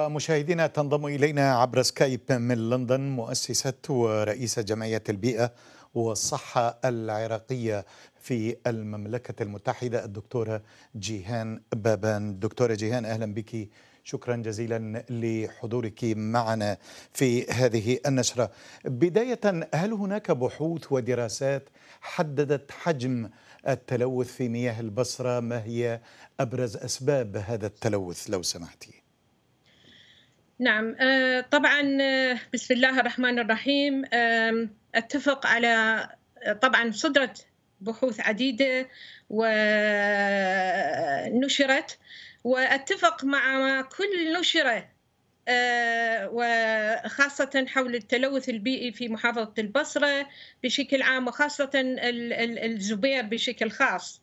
مشاهدينا تنضم إلينا عبر سكايب من لندن مؤسسة ورئيسة جمعية البيئة والصحة العراقية في المملكة المتحدة الدكتورة جيهان بابان دكتورة جيهان أهلا بك شكرا جزيلا لحضورك معنا في هذه النشرة بداية هل هناك بحوث ودراسات حددت حجم التلوث في مياه البصرة ما هي أبرز أسباب هذا التلوث لو سمحتي نعم آه، طبعا آه، بسم الله الرحمن الرحيم اتفق على آه، طبعا صدرت بحوث عديده ونشرت واتفق مع كل نشره آه، وخاصة حول التلوث البيئي في محافظة البصرة بشكل عام وخاصة الزبير بشكل خاص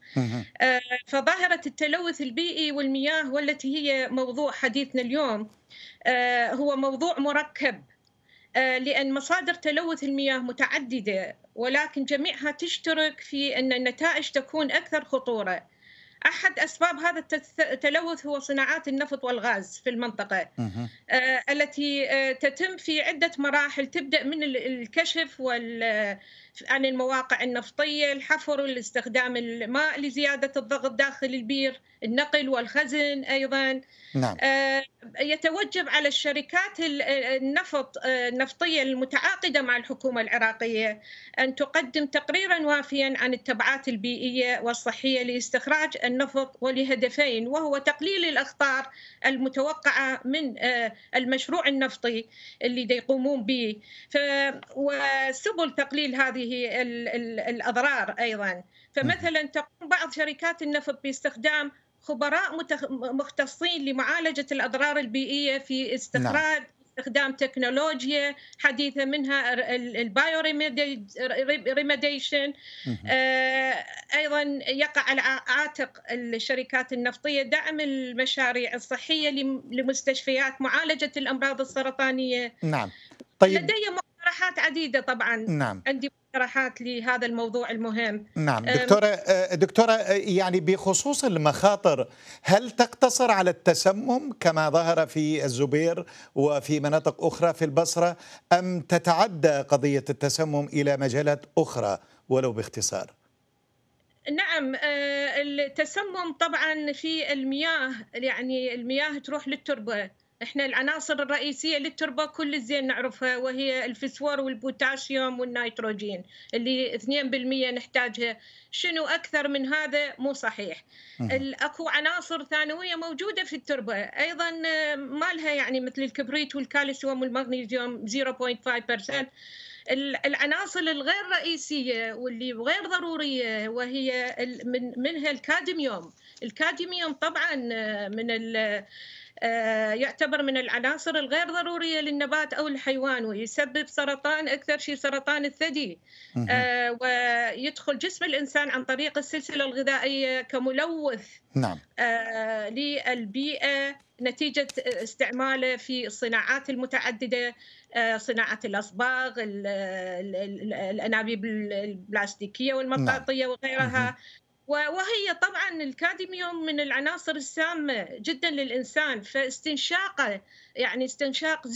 آه، فظاهرة التلوث البيئي والمياه والتي هي موضوع حديثنا اليوم آه، هو موضوع مركب لأن مصادر تلوث المياه متعددة ولكن جميعها تشترك في أن النتائج تكون أكثر خطورة احد اسباب هذا التلوث هو صناعات النفط والغاز في المنطقه آه، التي آه، تتم في عده مراحل تبدا من الكشف وال عن المواقع النفطيه الحفر الاستخدام الماء لزياده الضغط داخل البير النقل والخزن ايضا نعم. آه، يتوجب على الشركات النفط النفطيه المتعاقده مع الحكومه العراقيه ان تقدم تقريرا وافيا عن التبعات البيئيه والصحيه لاستخراج النفط ولهدفين وهو تقليل الأخطار المتوقعة من آه، المشروع النفطي اللي يقومون به وسبل تقليل هذه الأضرار أيضا فمثلا تقوم بعض شركات النفط باستخدام خبراء مختصين لمعالجة الأضرار البيئية في نعم. استخراج نعم. استخدام تكنولوجيا حديثة منها البايو ريميديشن آه، أيضا يقع على عاتق الشركات النفطية دعم المشاريع الصحية لمستشفيات معالجة الأمراض السرطانية نعم طيب لدي مقترحات عديدة طبعا نعم عندي اقتراحات لهذا الموضوع المهم نعم دكتورة أه، دكتورة أه، يعني بخصوص المخاطر هل تقتصر على التسمم كما ظهر في الزبير وفي مناطق أخرى في البصرة أم تتعدى قضية التسمم إلى مجالات أخرى ولو باختصار؟ نعم أه، التسمم طبعا في المياه يعني المياه تروح للتربه احنا العناصر الرئيسيه للتربه كل زين نعرفها وهي الفسفور والبوتاسيوم والنيتروجين اللي 2% نحتاجها شنو اكثر من هذا مو صحيح اكو عناصر ثانويه موجوده في التربه ايضا آه، ما لها يعني مثل الكبريت والكالسيوم والمغنيسيوم 0.5% العناصر الغير رئيسيه واللي غير ضروريه وهي من منها الكادميوم الكادميوم طبعا آه، من آه، يعتبر من العناصر الغير ضرورية للنبات أو الحيوان ويسبب سرطان أكثر شيء سرطان الثدي آه ويدخل جسم الإنسان عن طريق السلسلة الغذائية كملوث نعم. آه للبيئة نتيجة استعماله في الصناعات المتعددة آه، صناعة الأصباغ الأنابيب البلاستيكية والمطاطية نعم. وغيرها وهي طبعا الكادميوم من العناصر السامة جدا للإنسان فاستنشاقه يعني استنشاق 0.04%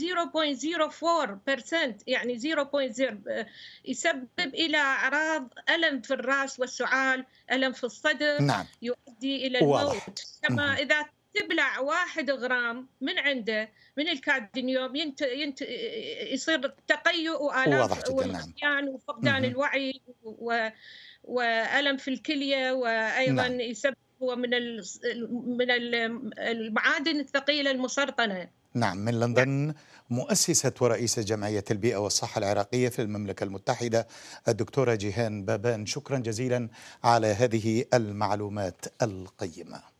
يعني 0.0 يسبب إلى أعراض ألم في الرأس والسعال ألم في الصدر نعم. يؤدي إلى الموت كما إذا تبلع واحد غرام من عنده من الكادنيوم ينت ينت يصير تقيؤ والاف والغثيان نعم. وفقدان الوعي و والم في الكليه وايضا نعم. يسبب هو من من المعادن الثقيله المسرطنه نعم من لندن مؤسسة ورئيسة جمعية البيئة والصحة العراقية في المملكة المتحدة الدكتورة جيهان بابان شكرا جزيلا على هذه المعلومات القيمة